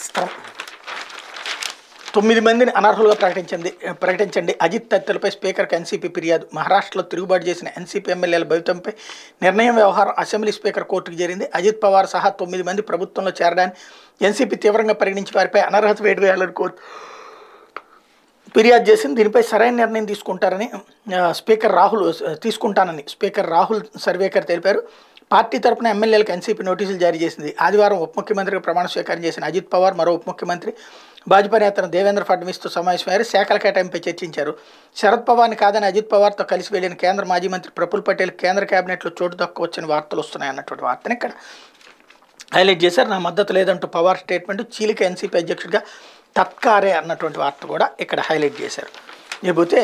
రాష్ట్రం తొమ్మిది మందిని అనర్హులుగా ప్రకటించింది ప్రకటించండి అజిత్ తదితరులపై స్పీకర్కి ఎన్సీపీ ఫిర్యాదు మహారాష్ట్రలో తిరుగుబాటు చేసిన ఎన్సీపీ ఎమ్మెల్యేల భవితంపై నిర్ణయం వ్యవహారం అసెంబ్లీ స్పీకర్ కోర్టుకు జరిగింది అజిత్ పవార్ సహా తొమ్మిది మంది ప్రభుత్వంలో చేరడాన్ని ఎన్సీపీ తీవ్రంగా పరిగణించి వారిపై అనర్హత వేటు వేయాలని కోర్టు ఫిర్యాదు చేసింది దీనిపై సరైన నిర్ణయం తీసుకుంటారని స్పీకర్ రాహుల్ తీసుకుంటానని స్పీకర్ రాహుల్ సర్వేకర్ తెలిపారు పార్టీ తరపున ఎమ్మెల్యేలకు ఎన్సీపీ నోటీసులు జారీ చేసింది ఆదివారం ఉప ముఖ్యమంత్రిగా ప్రమాణ స్వీకారం చేసిన అజిత్ పవార్ మరో ఉప ముఖ్యమంత్రి భాజపా నేతను దేవేంద్ర ఫడ్నవీస్తో సమావేశమయ్యారు శాఖల కేటాయింపై చర్చించారు శరద్ పవార్ని కాదని అజిత్ పవార్తో కలిసి వెళ్లిన కేంద్ర మాజీ మంత్రి ప్రఫుల్ పటేల్ కేంద్ర కేబినెట్లో చోటు దక్కవచ్చని వార్తలు వస్తున్నాయన్నటువంటి వార్తను ఇక్కడ హైలైట్ చేశారు నా మద్దతు లేదంటూ పవార్ స్టేట్మెంట్ చీలిక ఎన్సీపీ అధ్యక్షుడిగా తత్కారే అన్నటువంటి వార్త కూడా ఇక్కడ హైలైట్ చేశారు లేకపోతే